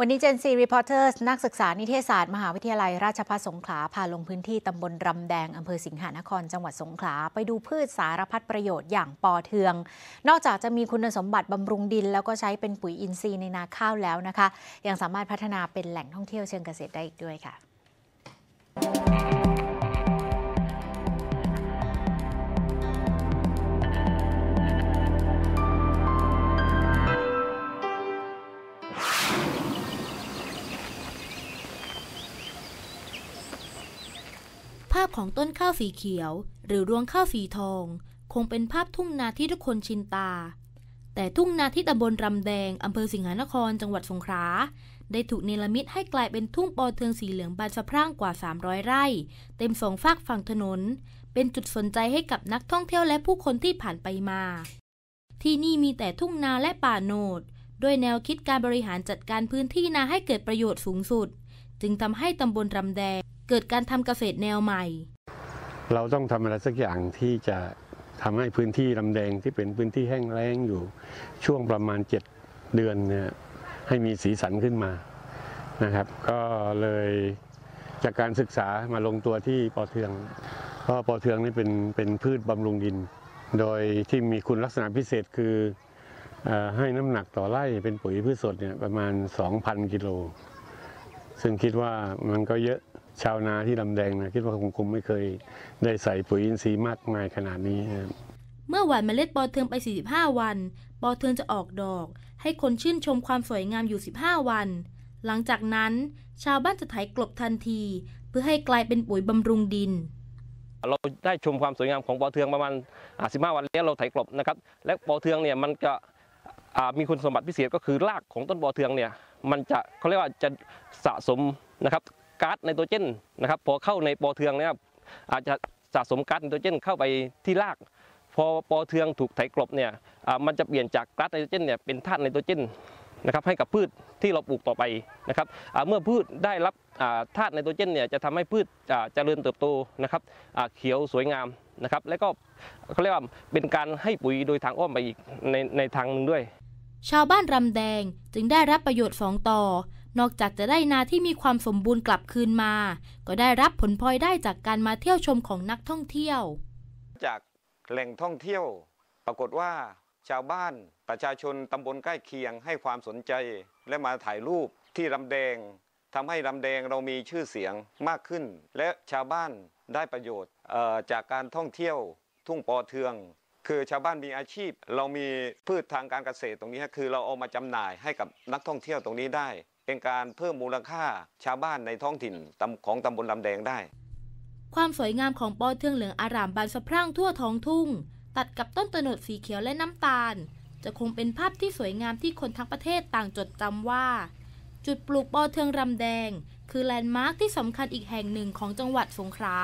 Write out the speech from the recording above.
วันนี้เจนซีรีพอร์เตอร์นักศึกษา นิเทศศาสตร์ มหาวิทยาลัยราชภัฏสงขลาพาลงพื้นที่ตำบลรำแดง อำเภอสิงหานคร จังหวัดสงขลาไปดูพืชสารพัดประโยชน์อย่างปอเทือง นอกจากจะมีคุณสมบัติบำรุงดิน แล้วก็ใช้เป็นปุ๋ยอินทรีย์ในนาข้าวแล้วนะคะ ยังสามารถพัฒนาเป็นแหล่งท่องเที่ยวเชิงเกษตรได้อีกด้วยค่ะภาพของต้นข้าวสีเขียว หรือรวงข้าวสีทอง คงเป็นภาพทุ่งนาที่ทุกคนชินตา แต่ทุ่งนาที่ตำบลรำแดงอำเภอสิงหานคร จังหวัดสงขลา ได้ถูกเนรมิตให้กลายเป็นทุ่งปอเทืองสีเหลืองบานสะพรั่งกว่า 300 ไร่ เต็มสองฝากฝั่งถนน เป็นจุดสนใจให้กับนักท่องเที่ยวและผู้คนที่ผ่านไปมา ที่นี่มีแต่ทุ่งนาและป่าโนดด้วยแนวคิดการบริหารจัดการพื้นที่นาให้เกิดประโยชน์สูงสุด จึงทำให้ตำบลรำแดงเกิดการทำเกษตรแนวใหม่ เราต้องทำอะไรสักอย่างที่จะทำให้พื้นที่ลำแดงที่เป็นพื้นที่แห้งแล้งอยู่ช่วงประมาณ 7 เดือนเนี่ยให้มีสีสันขึ้นมานะครับ ก็เลยจากการศึกษามาลงตัวที่ปอเทืองเพราะปอเทืองนี่เป็นเป็นพืชบำรุงดิน โดยที่มีคุณลักษณะพิเศษคือให้น้ำหนักต่อไร่เป็นปุ๋ยพืชสดเนี่ยประมาณ 2,000 กิโล ซึ่งคิดว่ามันก็เยอะชาวนาที่ลำแดงนะคิดว่าคงคงไม่เคยได้ใส่ปุ๋ยอินทรีย์มากมายขนาดนี้ครับเมื่อหว่านเมล็ดปอเทืองไป 45 วันปอเทืองจะออกดอก ให้คนชื่นชมความสวยงามอยู่ 15 วัน หลังจากนั้นชาวบ้านจะไถกลบทันทีเพื่อให้กลายเป็นปุ๋ยบำรุงดิน เราได้ชมความสวยงามของปอเทืองประมาณ 15 วันแล้วเราไถกลบนะครับและปอเทืองเนี่ยมันจะมีคุณสมบัติพิเศษก็คือรากของต้นปอเทืองเนี่ยมันจะเขาเรียกว่าจะสะสมนะครับก๊าซไนโตรเจนนะครับพอเข้าในปอเทืองนะครับอาจจะสะสมก๊าซไนโตรเจนเข้าไปที่ราก พอปอเทืองถูกไถกลบเนี่ยมันจะเปลี่ยนจากก๊าซไนโตรเจนเนี่ยเป็นธาตุไนโตรเจนนะครับให้กับพืชที่เราปลูกต่อไปนะครับเมื่อพืชได้รับธาตุไนโตรเจนเนี่ยจะทำให้พืชเจริญเติบโตนะครับเขียวสวยงามนะครับและก็เขาเรียกว่าเป็นการให้ปุ๋ยโดยทางอ้อมไปอีกในในทางหนึ่งด้วย ชาวบ้านรำแดง จึงได้รับประโยชน์สองต่อนอกจากจะได้นาที่มีความสมบูรณ์กลับคืนมา ก็ได้รับผลพลอยได้จากการมาเที่ยวชมของนักท่องเที่ยว จากแหล่งท่องเที่ยว ปรากฏว่าชาวบ้านประชาชนตำบลใกล้เคียงให้ความสนใจและมาถ่ายรูปที่ลำแดงทำให้ลำแดงเรามีชื่อเสียงมากขึ้น และชาวบ้านได้ประโยชน์จากการท่องเที่ยวทุ่งปอเทือง คือชาวบ้านมีอาชีพ เรามีพืชทางการเกษตรตรงนี้คือ เราเอามาจำหน่ายให้กับนักท่องเที่ยวตรงนี้ได้เป็นการเพิ่มมูลค่าชาวบ้านในท้องถิ่นของตำบลลำแดงได้ ความสวยงามของปอเทืองเหลืองอารามบานสะพรั่งทั่วท้องทุ่งตัดกับต้นตโนดสีเขียวและน้ำตาล จะคงเป็นภาพที่สวยงามที่คนทั้งประเทศต่างจดจำว่า จุดปลูกปอเทืองลำแดง คือแลนด์มาร์คที่สำคัญอีกแห่งหนึ่งของจังหวัดสงขลา